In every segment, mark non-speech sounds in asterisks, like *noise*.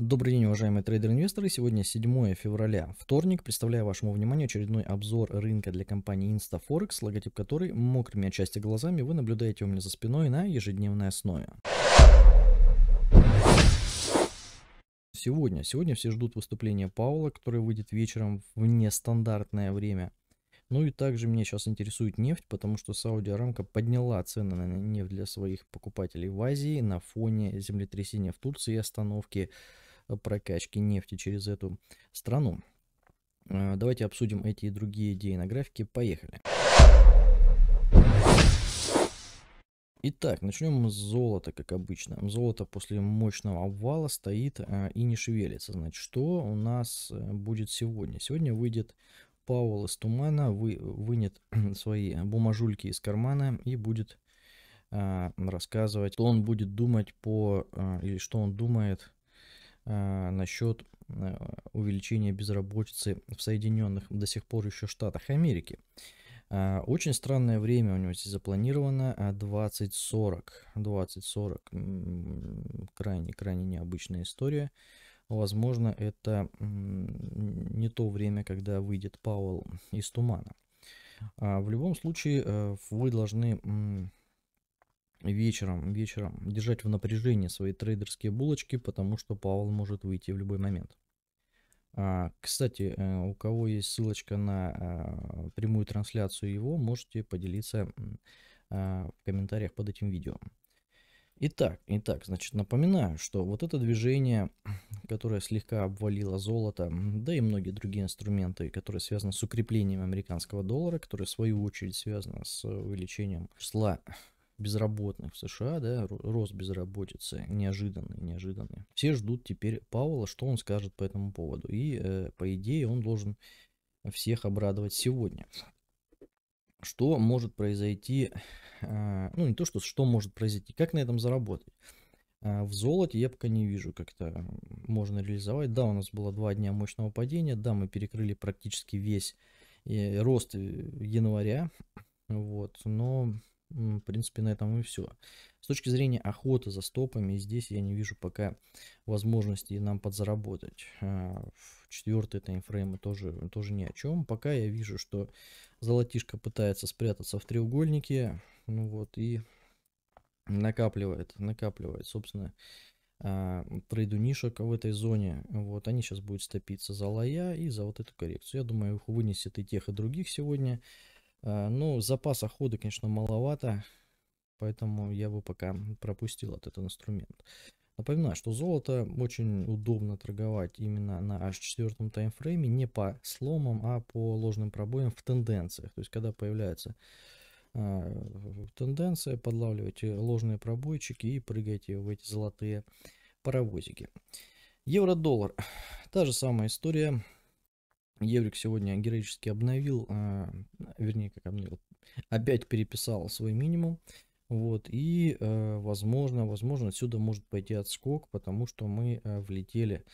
Добрый день, уважаемые трейдеры-инвесторы. Сегодня 7 февраля, вторник. Представляю вашему вниманию очередной обзор рынка для компании InstaForex, логотип которой мокрыми отчасти глазами вы наблюдаете у меня за спиной на ежедневной основе. Сегодня, сегодня все ждут выступления Паула, которое выйдет вечером в нестандартное время. Ну и также меня сейчас интересует нефть, потому что Сауди Арамка подняла цены на нефть для своих покупателей в Азии на фоне землетрясения в Турции и остановки прокачки нефти через эту страну. А, давайте обсудим эти и другие идеи на графике. Поехали. Итак, начнем с золота, как обычно. Золото после мощного обвала стоит а, и не шевелится. Значит, что у нас э, будет сегодня? Сегодня выйдет Пауэлл из тумана, вы, вынет *clears throat* свои бумажульки из кармана и будет а, рассказывать, что он будет думать по... А, или что он думает а, насчет э, увеличения безработицы в Соединенных до сих пор еще Штатах Америки. А, очень странное время у него здесь запланировано 20.40. 20.40. Крайне-крайне необычная история. Возможно, это не то время, когда выйдет Пауэлл из тумана. А, в любом случае, э, вы должны вечером, вечером держать в напряжении свои трейдерские булочки, потому что Павел может выйти в любой момент. А, кстати, э, у кого есть ссылочка на э, прямую трансляцию его, можете поделиться а, в комментариях под этим видео. Итак, итак, значит, напоминаю, что вот это движение, *clears throat* которое слегка обвалило золото, да и многие другие инструменты, которые связаны с укреплением американского доллара, которые в свою очередь связаны с э, увеличением числа безработных в США, да, рост безработицы неожиданный, неожиданный. Все ждут теперь Пауэлла, что он скажет по этому поводу. И, э, по идее, он должен всех обрадовать сегодня. Что может произойти, э, ну не то, что, что может произойти, как на этом заработать. Э, в золоте я пока не вижу, как это можно реализовать. Да, у нас было два дня мощного падения, да, мы перекрыли практически весь э, рост э, января, вот, но в принципе, на этом и все. С точки зрения охоты за стопами, здесь я не вижу пока возможности нам подзаработать. А, Четвертые таймфреймы тоже, тоже ни о чем. Пока я вижу, что золотишко пытается спрятаться в треугольнике, ну вот, и накапливает, накапливает, собственно, а, трейду нишек в этой зоне. Вот, они сейчас будут стопиться за лоя и за вот эту коррекцию. Я думаю, их вынесет и тех, и других сегодня. Э, ну, запаса хода, конечно, маловато, поэтому я бы пока пропустил этот инструмент. Напоминаю, что золото очень удобно торговать именно на H4 таймфрейме, не по сломам, а по ложным пробоям в тенденциях. То есть, когда появляется э, тенденция, подлавливайте э, ложные пробойчики и прыгайте в эти золотые паровозики. Евро-доллар. Та же самая история. Еврик сегодня героически обновил, а, вернее, как обновил, опять переписал свой минимум. Вот, и, э, возможно, возможно, отсюда может пойти отскок, потому что мы э, влетели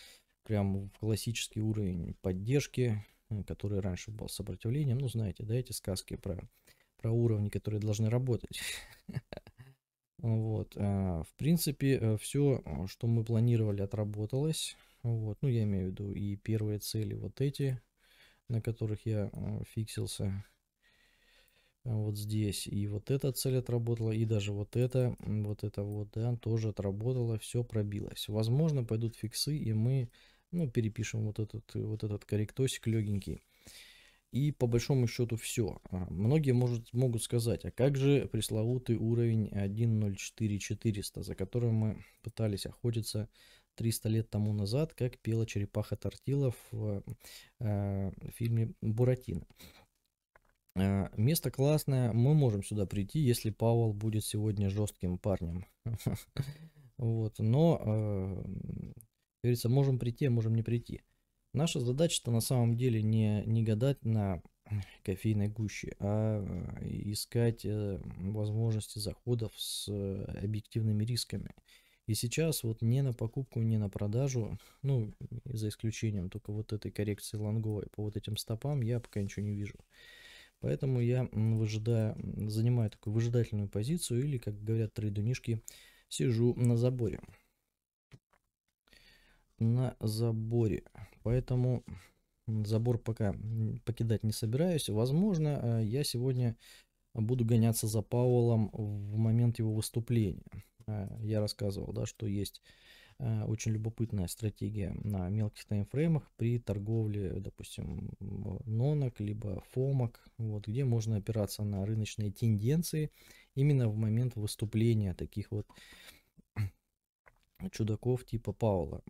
прямо в классический уровень поддержки, который раньше был сопротивлением. Ну, знаете, да, эти сказки про, про уровни, которые должны работать. *laughs* Вот, а, в принципе, э, все, э, что мы планировали, отработалось. Вот, ну, я имею в виду и первые цели вот эти, на которых я э, фиксился э, вот здесь. И вот эта цель отработала, и даже вот это, вот это вот, да, тоже отработала все пробилось. Возможно, пойдут фиксы, и мы, ну, перепишем вот этот, вот этот корректосик легенький. И по большому счету все. А, многие может, могут сказать, а как же пресловутый уровень 1.04.400, за которым мы пытались охотиться 300 лет тому назад, как пела черепаха Тортила в э, фильме «Буратино». Э, место классное, мы можем сюда прийти, если Пауэлл будет сегодня жестким парнем. *laughs* Вот, но, э, говорится, можем прийти, а можем не прийти. Наша задача-то на самом деле не, не гадать на *clears throat* кофейной гуще, а э, искать возможности заходов с объективными рисками. И сейчас вот не на покупку, не на продажу, ну, за исключением только вот этой коррекции лонговой, по вот этим стопам я пока ничего не вижу. Поэтому я выжидаю, занимаю такую выжидательную позицию или, как говорят трейдунишки, сижу на заборе. На заборе. Поэтому забор пока покидать не собираюсь. Возможно, э, я сегодня буду гоняться за Пауэллом в момент его выступления. Э, я рассказывал, да, что есть э, очень любопытная стратегия на мелких таймфреймах при торговле, допустим, нонок, либо фомок, вот, где можно опираться на рыночные тенденции именно в момент выступления таких вот чудаков типа Паула.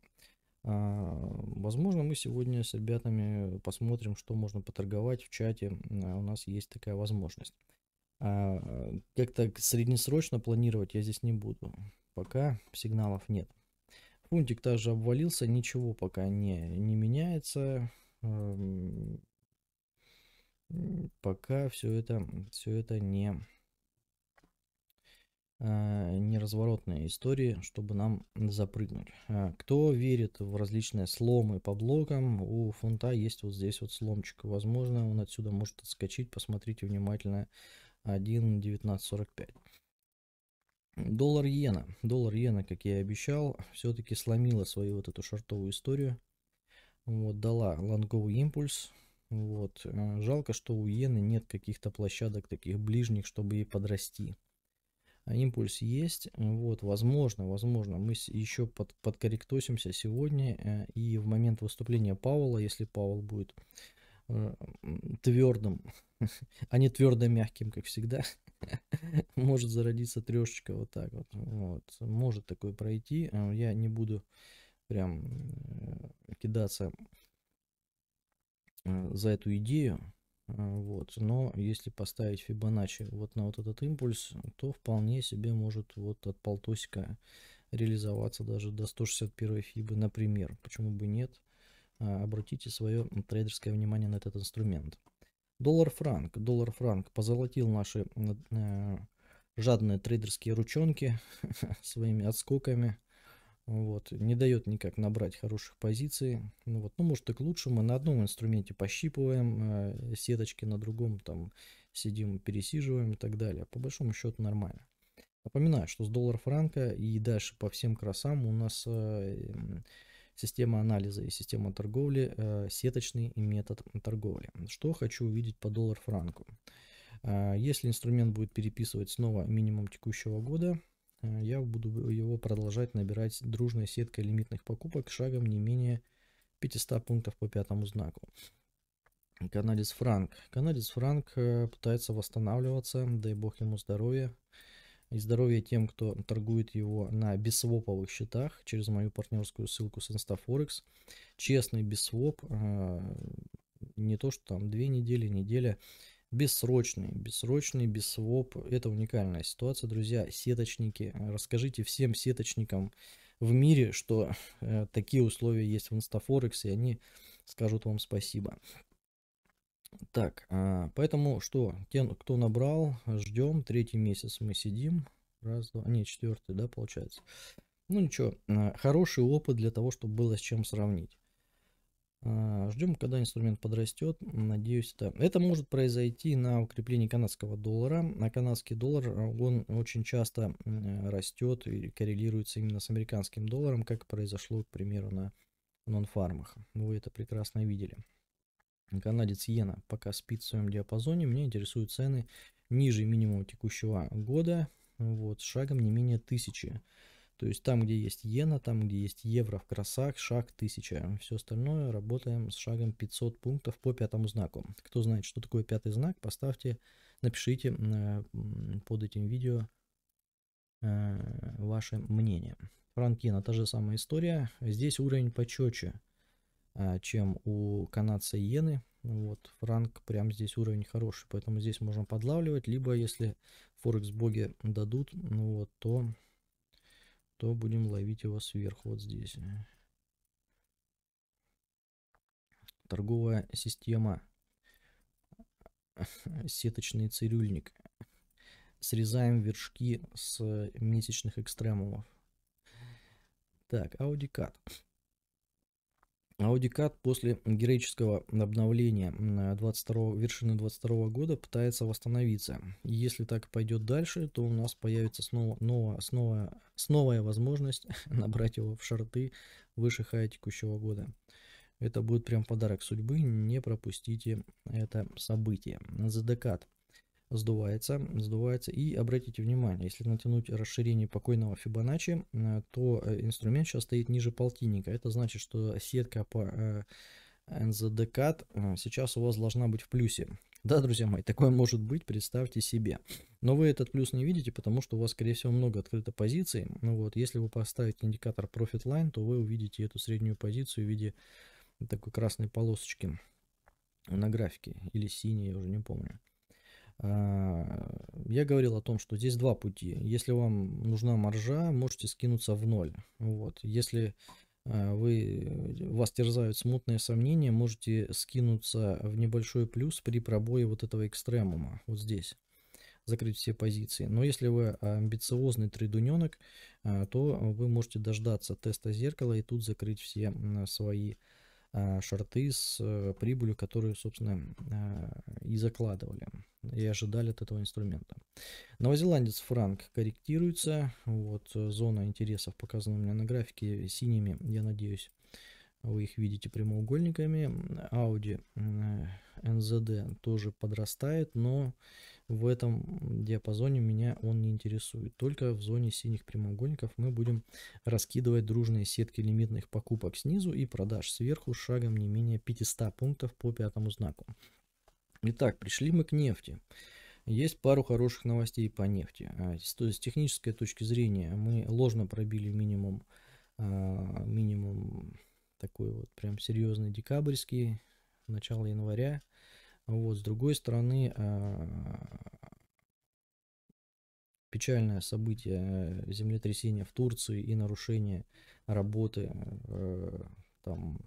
А, возможно, мы сегодня с ребятами посмотрим, что можно поторговать в чате. Э, у нас есть такая возможность. А как-то среднесрочно планировать я здесь не буду. Пока сигналов нет. Фунтик также обвалился, ничего пока не, не меняется. Пока все это, все это не, а, не разворотные истории, чтобы нам запрыгнуть. А, кто верит в различные сломы по блокам, у фунта есть вот здесь вот сломчик. Возможно, он отсюда может отскочить. Посмотрите внимательно 1.1945. Доллар иена. Доллар иена, как я и обещал, все-таки сломила свою вот эту шортовую историю. Вот, дала лонговый импульс. Вот. Э, жалко, что у иены нет каких-то площадок таких ближних, чтобы ей подрасти. А импульс есть. Вот, возможно, возможно, мы еще под, подкорректосимся сегодня. Э, и в момент выступления Пауэлла, если Пауэлл будет твердым, *laughs* а не твердо-мягким, как всегда, *laughs* может зародиться трешечка вот так вот. вот. Может такое пройти. Э, я не буду прям э, кидаться э, за эту идею. Вот. Но если поставить Фибоначчи вот на вот этот импульс, то вполне себе может вот от полтосика реализоваться даже до 161 фибы, например. Почему бы нет? А, обратите свое трейдерское внимание на этот инструмент. Доллар-франк. Доллар-франк позолотил наши э, жадные трейдерские ручонки *laughs* своими отскоками. Вот, не дает никак набрать хороших позиций. Ну, вот, ну, может и к лучшему. На одном инструменте пощипываем э, сеточки, на другом там сидим, пересиживаем и так далее. По большому счету нормально. Напоминаю, что с доллар франка и дальше по всем красам у нас э, система анализа и система торговли, э, сеточный и метод торговли. Что хочу увидеть по доллар-франку. Э, если инструмент будет переписывать снова минимум текущего года, э, я буду его продолжать набирать дружной сеткой лимитных покупок шагом не менее 500 пунктов по пятому знаку. Канадец Франк. Канадец Франк пытается восстанавливаться, дай бог ему здоровья. И здоровья тем, кто торгует его на бессвоповых счетах через мою партнерскую ссылку с InstaForex. Честный бессвоп, а, не то что там две недели, неделя, бессрочный, бессрочный, бессвоп. Это уникальная ситуация, друзья, сеточники. Расскажите всем сеточникам в мире, что э, такие условия есть в InstaForex, и они скажут вам спасибо. Так, а, поэтому что, те, кто набрал, ждем, третий месяц мы сидим, раз, два, не, четвертый, да, получается. Ну ничего, а, хороший опыт для того, чтобы было с чем сравнить. А, ждем, когда инструмент подрастет. Надеюсь, это... это может произойти на укреплении канадского доллара. На канадский доллар, он очень часто растет и коррелируется именно с американским долларом, как произошло, к примеру, на нон-фармах. Вы это прекрасно видели. Канадец иена пока спит в своем диапазоне. Меня интересуют цены ниже минимума текущего года, вот, шагом не менее тысячи. То есть там, где есть иена, там, где есть евро в красах, шаг 1000. Все остальное работаем с шагом 500 пунктов по пятому знаку. Кто знает, что такое пятый знак, поставьте, напишите э, под этим видео э, ваше мнение. Франкина, та же самая история. Здесь уровень почетче. А, чем у канадца иены. Вот, франк прям здесь уровень хороший, поэтому здесь можно подлавливать, либо если форекс боги дадут, ну вот, то, то будем ловить его сверху вот здесь. Торговая система *laughs* сеточный цирюльник. Срезаем вершки с месячных экстремумов. Так, аудикат. AudiCAD после героического обновления 22, э, вершины 22 года пытается восстановиться. Если так пойдет дальше, то у нас появится снова, новая, снова, снова возможность *laughs* набрать его в шарты выше хая текущего года. Это будет прям подарок судьбы, не пропустите это событие. The Decade сдувается, сдувается. И обратите внимание, если натянуть расширение покойного Фибоначчи, э, то э, инструмент сейчас стоит ниже полтинника. Это значит, что сетка по NZDCAT э, сейчас у вас должна быть в плюсе. Да, друзья мои, такое может быть, представьте себе. Но вы этот плюс не видите, потому что у вас, скорее всего, много открыто позиций. Ну вот, если вы поставите индикатор Profit Line, то вы увидите эту среднюю позицию в виде такой красной полосочки на графике или синей, я уже не помню. А, я говорил о том, что здесь два пути. Если вам нужна маржа, можете скинуться в ноль. Вот. Если а, вы, вас терзают смутные сомнения, можете скинуться в небольшой плюс при пробое вот этого экстремума, вот здесь закрыть все позиции. Но если вы амбициозный трейдуненок, а, то вы можете дождаться теста зеркала и тут закрыть все свои позиции а, шорты с э, прибылью, которую, собственно, а, и закладывали, и ожидали от этого инструмента. Новозеландец франк корректируется, вот э, зона интересов показана у меня на графике синими, я надеюсь, вы их видите прямоугольниками. Audi э, NZD тоже подрастает, но в этом диапазоне меня он не интересует. Только в зоне синих прямоугольников мы будем раскидывать дружные сетки лимитных покупок снизу и продаж сверху шагом не менее 500 пунктов по пятому знаку. Итак, пришли мы к нефти. Есть пару хороших новостей по нефти. А, с технической точки зрения мы ложно пробили минимум, а, минимум такой вот прям серьезный декабрьский, начало января. Вот, с другой стороны, а, печальное событие э, землетрясения в Турции и нарушение работы э, там,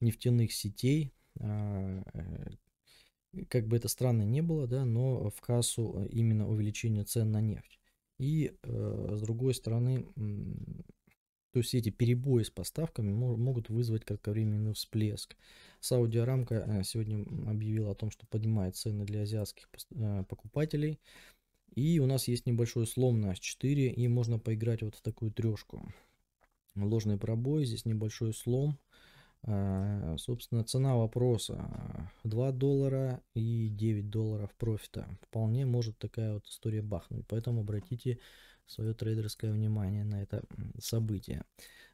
нефтяных сетей. А, э, как бы это странно не было, да, но в кассу именно увеличение цен на нефть. И с другой стороны, то есть эти перебои с поставками могут вызвать кратковременный всплеск. Саудиарамка э, сегодня объявила о том, что поднимает цены для азиатских э, покупателей. И у нас есть небольшой слом на H4, и можно поиграть вот в такую трешку. Ложный пробой, здесь небольшой слом. Э, собственно, цена вопроса 2 доллара и 9 долларов профита. Вполне может такая вот история бахнуть, поэтому обратите внимание свое трейдерское внимание на это событие.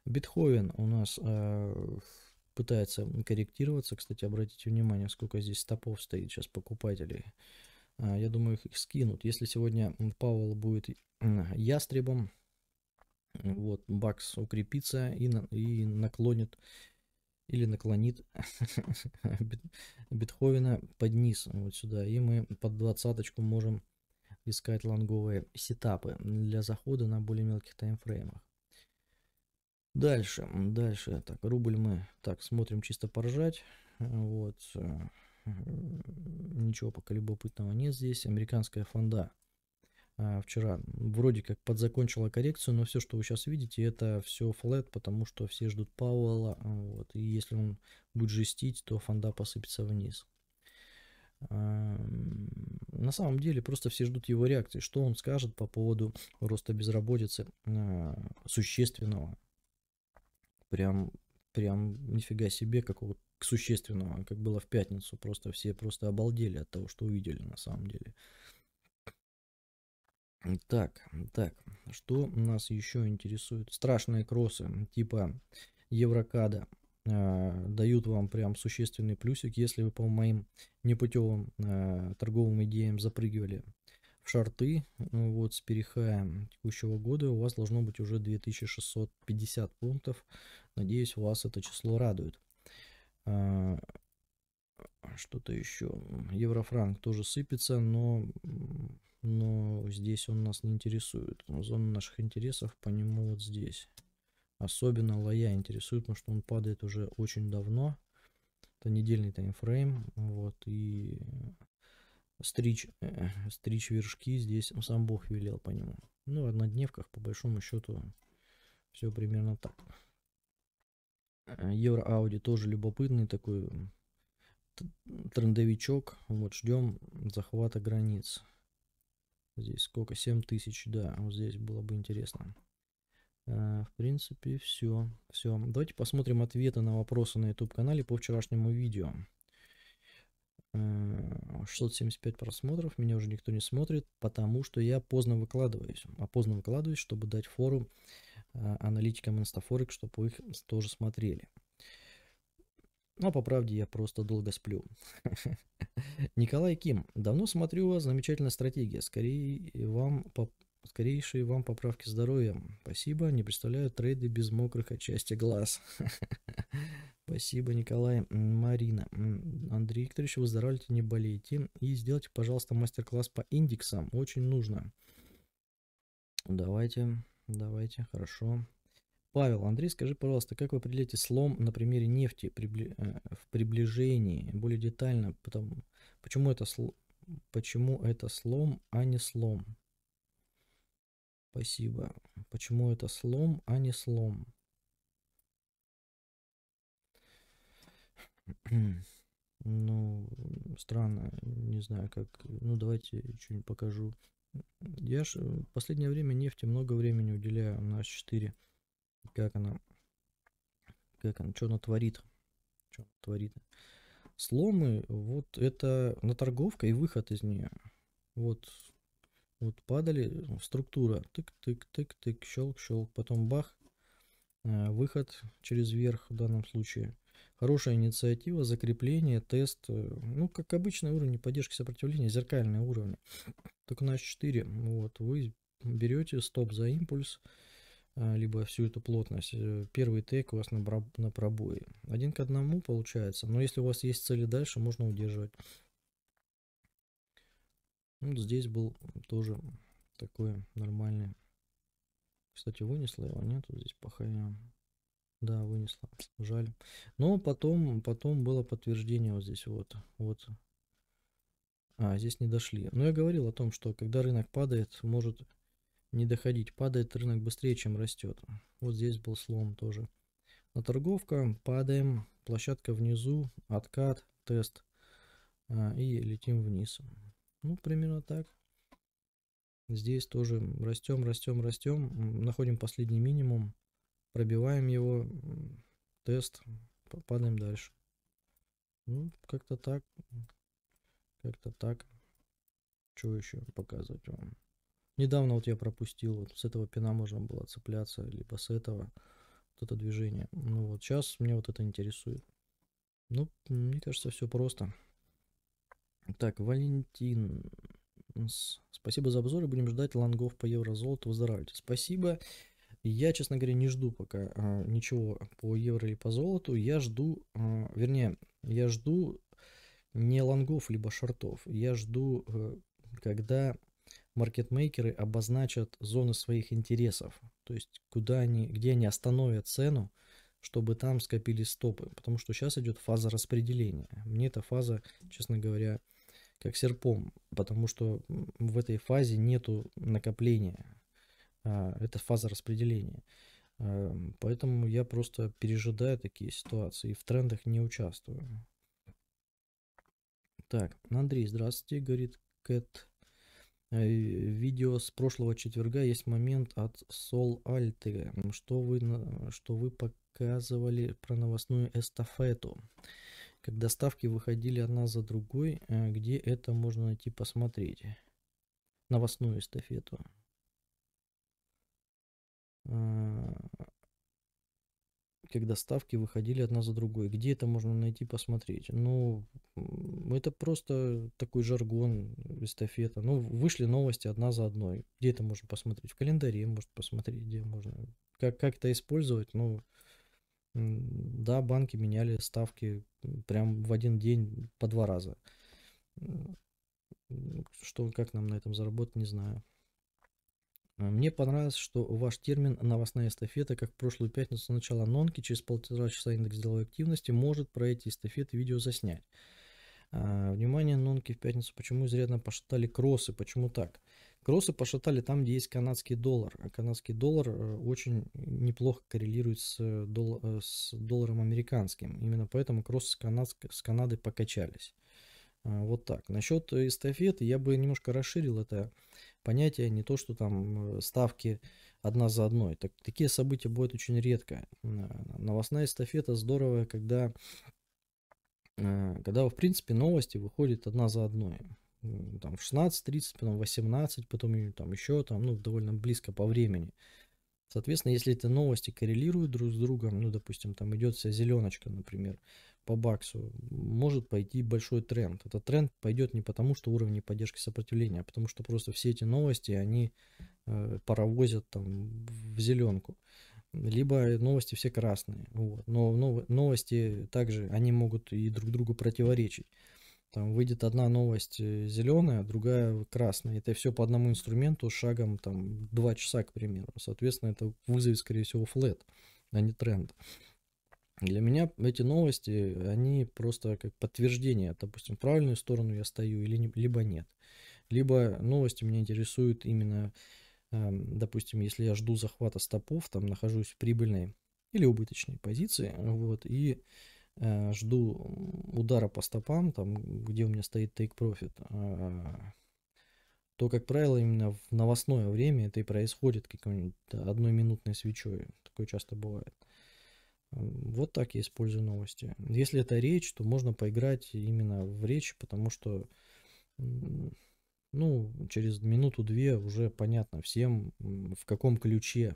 Бетховен у нас э, пытается корректироваться. Кстати, обратите внимание, сколько здесь стопов стоит сейчас покупателей. Э, я думаю, их скинут. Если сегодня Павел будет ястребом, вот, бакс укрепится и, на, и наклонит или наклонит *laughs* Бетховена под низ, вот сюда. И мы под двадцаточку можем искать лонговые сетапы для захода на более мелких таймфреймах. Дальше, дальше. Так, рубль мы так смотрим чисто поржать. Вот. Э, ничего пока любопытного нет здесь. Американская фонда а, вчера вроде как подзакончила коррекцию, но все, что вы сейчас видите, это все флет, потому что все ждут Пауэлла. Вот, и если он будет жестить, то фонда посыпется вниз. Эм, на самом деле просто все ждут его реакции, что он скажет по поводу роста безработицы э, существенного. Прям, прям нифига себе какого существенного, как было в пятницу. Просто все просто обалдели от того, что увидели на самом деле. Так, так, что нас еще интересует? Страшные кроссы типа Еврокада а, дают вам прям существенный плюсик, если вы по моим непутевым а, торговым идеям запрыгивали в шарты ну вот с перехаем текущего года у вас должно быть уже 2650 пунктов. Надеюсь, вас это число радует. А, что-то еще. Еврофранк тоже сыпется, но, но здесь он нас не интересует. Зона наших интересов по нему вот здесь. Особенно лоя интересует, потому что он падает уже очень давно. Это недельный таймфрейм. Вот, и стричь, э, э стричь вершки здесь сам Бог велел по нему. Ну, на дневках, по большому счету, все примерно так. Э, Евро Ауди тоже любопытный такой трендовичок. Вот ждем захвата границ. Здесь сколько? 7 тысяч, да. Вот здесь было бы интересно. Э, в принципе, все. Все. Давайте посмотрим ответы на вопросы на YouTube-канале по вчерашнему видео. 675 э, просмотров, меня уже никто не смотрит, потому что я поздно выкладываюсь. А поздно выкладываюсь, чтобы дать форум э, аналитикам Инстафорик, чтобы их тоже смотрели. А по правде я просто долго сплю. *laughs* Николай Ким, давно смотрю вас, замечательная стратегия. Скорее вам Скорейшие вам поправки здоровья. Спасибо, не представляю трейды без мокрых отчасти глаз. *laughs* Спасибо, Николай. Марина. Андрей Викторович, выздоравливайте, не болейте. И сделайте, пожалуйста, мастер-класс по индексам. Очень нужно. Давайте, давайте, хорошо. Павел, Андрей, скажи, пожалуйста, как вы определяете слом на примере нефти э, в приближении более детально? Потому... Почему, это сл... Почему это слом, а не слом? Спасибо. Почему это слом, а не слом? *clears throat* Ну, странно, не знаю как. Ну, давайте что-нибудь покажу. Я же э, в последнее время нефти много времени уделяю на H4. Как она, как она, что она творит? Что она творит? Сломы, вот это наторговка и выход из нее. Вот вот падали, э, структура, тык-тык-тык-тык, щелк-щелк, потом бах, э, выход через верх в данном случае. Хорошая инициатива, закрепление, тест. Э, ну, как обычный уровень поддержки сопротивления, зеркальные уровни. Только на 4. Вот, вы берете стоп за импульс, либо всю эту плотность. Первый тейк у вас на, на пробое. Один к одному получается. Но если у вас есть цели дальше, можно удерживать. Ну, вот здесь был тоже такой нормальный. Кстати, вынесла его, а нет? здесь плохая. Да, вынесла. Жаль. Но потом, потом было подтверждение вот здесь вот. Вот. А, здесь не дошли. Но я говорил о том, что когда рынок падает, может не доходить. Падает рынок быстрее, чем растет. Вот здесь был слом тоже. На торговка падаем, площадка внизу, откат, тест а, и летим вниз. Ну, примерно так. Здесь тоже растем, растем, растем. Находим последний минимум. Пробиваем его. Тест. Падаем дальше. Ну, как-то так. Как-то так. Что еще показывать вам? Недавно вот я пропустил. Вот с этого пина можно было цепляться. Либо с этого. Вот это движение. Ну вот сейчас мне вот это интересует. Ну, мне кажется, все просто. Так, Валентин. Спасибо за обзоры. Будем ждать лонгов по евро-золоту. Выздоравливайте. Спасибо. Я, честно говоря, не жду пока а, ничего по евро или по золоту. Я жду, а, вернее, я жду не лонгов либо шортов. Я жду, а, когда маркетмейкеры обозначат зоны своих интересов. То есть, куда они, где они остановят цену, чтобы там скопились стопы. Потому что сейчас идет фаза распределения. Мне эта фаза, честно говоря, как серпом, потому что в этой фазе нету накопления. А, это фаза распределения. Эм, поэтому я просто пережидаю такие ситуации и в трендах не участвую. Так, Андрей, здравствуйте, говорит Кэт. Э, видео с прошлого четверга есть момент от Сол Альты, что вы, что вы показывали про новостную эстафету когда ставки выходили одна за другой, э, где это можно найти, посмотреть. Новостную эстафету. Э, когда ставки выходили одна за другой. Где это можно найти, посмотреть? Ну, это просто такой жаргон эстафета. Ну, вышли новости одна за одной. Где это можно посмотреть? В календаре может посмотреть, где можно. Как, как это использовать, ну... Но да, банки меняли ставки прям в один день по два раза. Что, как нам на этом заработать, не знаю. А, мне понравилось, что ваш термин «новостная эстафета», как в прошлую пятницу начала нонки, через полтора часа индекс деловой активности может про эти эстафеты видео заснять. А, внимание, нонки в пятницу почему изрядно пошатали кроссы, почему так? Кроссы пошатали там, где есть канадский доллар. А канадский доллар э, очень неплохо коррелирует с, э, дол э, с долларом американским. Именно поэтому кроссы с, Канад с Канады покачались. Вот так. Насчет эстафеты я бы немножко расширил это понятие. Не то, что там ставки одна за одной. Так, такие события бывают очень редко. Новостная эстафета здорово, когда, когда в принципе новости выходят одна за одной там в 16.30, потом в 18, потом там еще там, ну, довольно близко по времени. Соответственно, если эти новости коррелируют друг с другом, ну, допустим, там идет вся зеленочка, например, по баксу, может пойти большой тренд. Этот тренд пойдет не потому, что уровни поддержки сопротивления, а потому что просто все эти новости, они э, паровозят там в зеленку. Либо новости все красные. Вот. Но новости также, они могут и друг другу противоречить. Там выйдет одна новость э, зеленая, другая красная. Это все по одному инструменту шагом там 2 часа, к примеру. Соответственно, это вызовет, скорее всего, флет, а не тренд. Для меня эти новости, они просто как подтверждение, допустим, в правильную сторону я стою или не, либо нет. Либо новости меня интересуют именно, э, допустим, если я жду захвата стопов, там нахожусь в прибыльной или убыточной позиции, вот, и Э, жду удара по стопам, там, где у меня стоит Take Profit, а, то, как правило, именно в новостное время это и происходит какой-нибудь минутной свечой. Такое часто бывает. Вот так я использую новости. Если это речь, то можно поиграть именно в речь, потому что ну, через минуту-две уже понятно всем, в каком ключе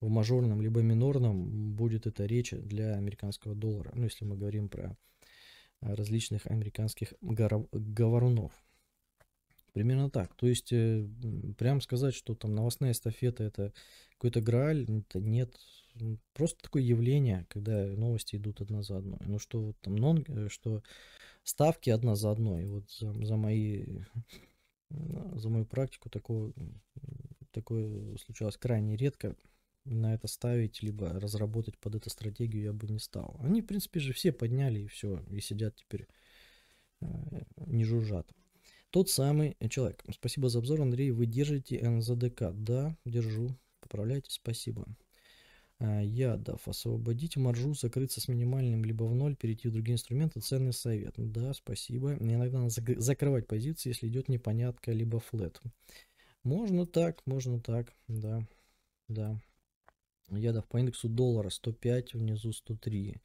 в мажорном либо минорном будет эта речь для американского доллара. Ну, если мы говорим про а, различных американских говорунов. Примерно так. То есть, э, прям сказать, что там новостная эстафета это какой-то грааль, это нет. Просто такое явление, когда новости идут одна за одной. Ну что вот там, нон, э, что ставки одна за одной. Вот за, за мои *laughs* за мою практику такое, такое случалось крайне редко на это ставить, либо разработать под эту стратегию я бы не стал. Они, в принципе, же все подняли и все, и сидят теперь, э, не жужжат. Тот самый человек. Спасибо за обзор, Андрей. Вы держите НЗДК? Да, держу. Поправляйте, спасибо. Э, Ядов. Освободить маржу, закрыться с минимальным, либо в ноль, перейти в другие инструменты. Ценный совет. Да, спасибо. Иногда надо закрывать позиции, если идет непонятка, либо флет. Можно так, можно так, да, да. Ядов по индексу доллара 105, внизу 103.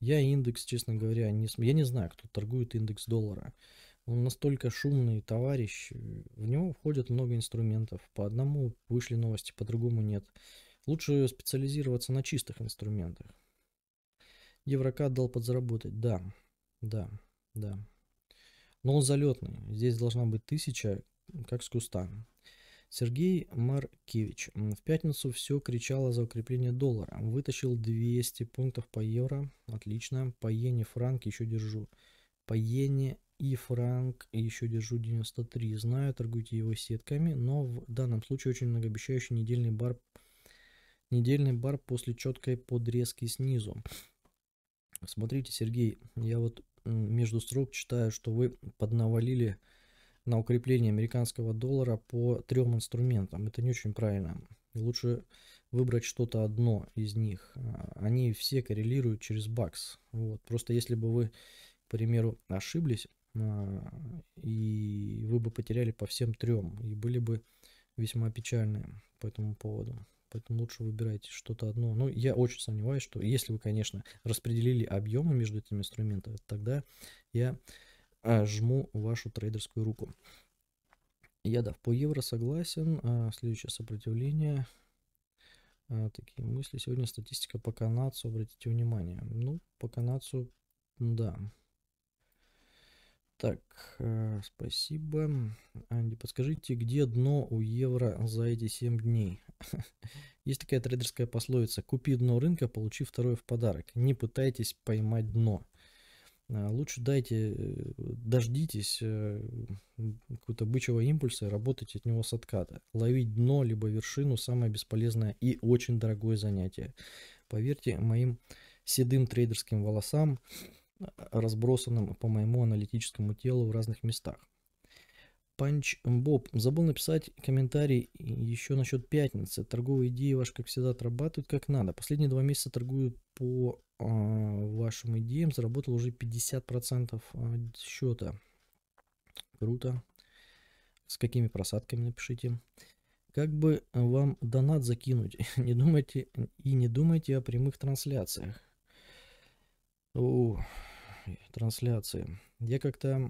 Я индекс, честно говоря, не, я не знаю, кто торгует индекс доллара. Он настолько шумный товарищ, в него входят много инструментов. По одному вышли новости, по другому нет. Лучше специализироваться на чистых инструментах. Еврокат дал подзаработать, да, да, да. Но он залетный, здесь должна быть тысяча, как с куста. Сергей Маркевич. В пятницу все кричало за укрепление доллара. Вытащил 200 пунктов по евро. Отлично. По иене франк еще держу. По иене и франк еще держу 93. Знаю, торгуйте его сетками, но в данном случае очень многообещающий недельный бар недельный бар после четкой подрезки снизу. Смотрите, Сергей, я вот между строк читаю, что вы поднавалили на укрепление американского доллара по трем инструментам. Это не очень правильно. Лучше выбрать что-то одно из них. А, они все коррелируют через бакс. Вот. Просто если бы вы, к примеру, ошиблись, а, и вы бы потеряли по всем трем, и были бы весьма печальны по этому поводу. Поэтому лучше выбирайте что-то одно. Ну, я очень сомневаюсь, что если вы, конечно, распределили объемы между этими инструментами, тогда я а, жму вашу трейдерскую руку. Я, да, по евро согласен. А, следующее сопротивление. А, такие мысли. Сегодня статистика по канадцу, обратите внимание. Ну, по канадцу, да. Так, спасибо. Анди, подскажите, где дно у евро за эти 7 дней? *laughs* Есть такая трейдерская пословица. Купи дно рынка, получи второе в подарок. Не пытайтесь поймать дно. А, лучше дайте, э, дождитесь э, какого-то бычьего импульса и работайте от него с отката. Ловить дно либо вершину – самое бесполезное и очень дорогое занятие. Поверьте моим седым трейдерским волосам, разбросанным по моему аналитическому телу в разных местах. Панч Боб. Забыл написать комментарий еще насчет пятницы. Торговые идеи ваши, как всегда, отрабатывают как надо. Последние два месяца торгую по э, вашим идеям. Заработал уже 50% а, счета. Круто. С какими просадками напишите. Как бы вам донат закинуть? *laughs* не думайте и не думайте о прямых трансляциях. О, трансляции. Я как-то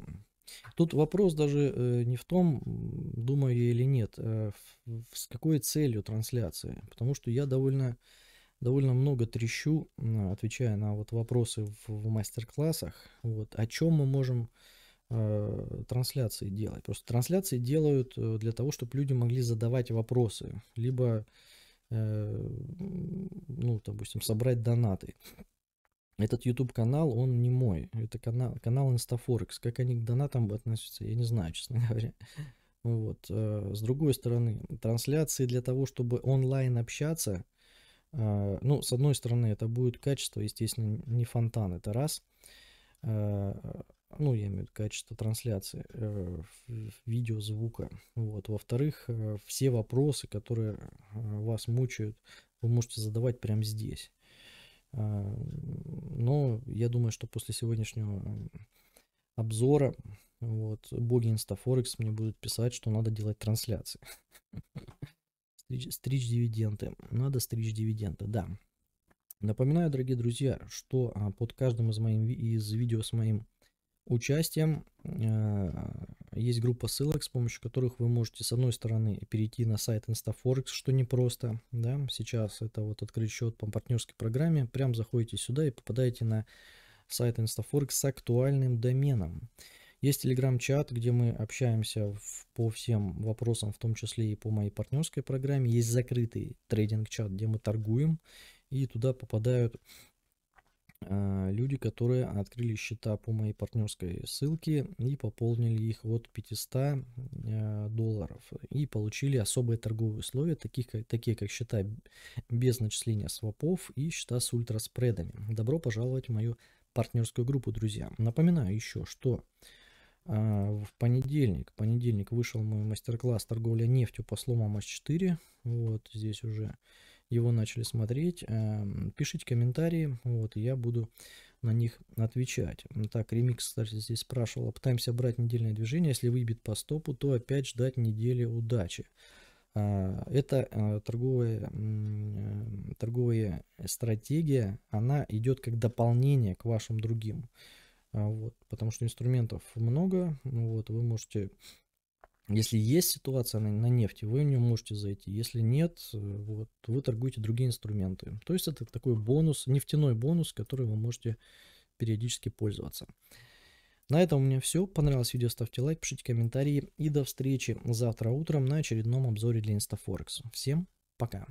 Тут вопрос даже э, не в том, думаю я или нет, а в, в, с какой целью трансляции. Потому что я довольно, довольно много трещу, отвечая на вот вопросы в, в мастер-классах, вот, о чем мы можем э, трансляции делать. Просто трансляции делают э, для того, чтобы люди могли задавать вопросы, либо, э, ну, допустим, собрать донаты этот YouTube канал, он не мой. Это канал, канал Инстафорекс. Как они к донатам относятся, я не знаю, *laughs* честно говоря. Вот. Э, с другой стороны, трансляции для того, чтобы онлайн общаться, э, ну, с одной стороны, это будет качество, естественно, не фонтан, это раз. Э, ну, я имею в виду качество трансляции, видео, звука. Вот. Во-вторых, все вопросы, которые вас мучают, вы можете задавать прямо здесь. Э, но я думаю, что после сегодняшнего обзора вот, боги Инстафорекс мне будут писать, что надо делать трансляции. Стричь дивиденды. Надо стричь дивиденды, да. Напоминаю, дорогие друзья, что а, под каждым из, моим, из видео с моим участием э, есть группа ссылок, с помощью которых вы можете, с одной стороны, перейти на сайт InstaForex, что непросто, да, сейчас это вот открыть счет по партнерской программе, прям заходите сюда и попадаете на сайт InstaForex с актуальным доменом. Есть телеграм-чат, где мы общаемся в, по всем вопросам, в том числе и по моей партнерской программе. Есть закрытый трейдинг-чат, где мы торгуем, и туда попадают Э, люди, которые открыли счета по моей партнерской ссылке и пополнили их от 500 э, долларов и получили особые торговые условия, таких, как такие как счета без начисления свопов и счета с ультраспредами. Добро пожаловать в мою партнерскую группу, друзья. Напоминаю еще, что э, в понедельник, понедельник вышел мой мастер-класс торговля нефтью по слому МАС-4. Вот здесь уже его начали смотреть. Эм, пишите комментарии, вот, и я буду на них отвечать. Так, Ремикс, кстати, здесь спрашивал, а пытаемся брать недельное движение, если выбит по стопу, то опять ждать недели удачи. А, это э, торговая, э, торговая стратегия, она идет как дополнение к вашим другим. А, вот, потому что инструментов много, ну вот, вы можете если есть ситуация на, на нефти, вы в нее можете зайти. Если нет, э, вот, вы торгуете другие инструменты. То есть это такой бонус, нефтяной бонус, который вы можете периодически пользоваться. На этом у меня все. Понравилось видео, ставьте лайк, пишите комментарии. И до встречи завтра утром на очередном обзоре для InstaForex. Всем пока!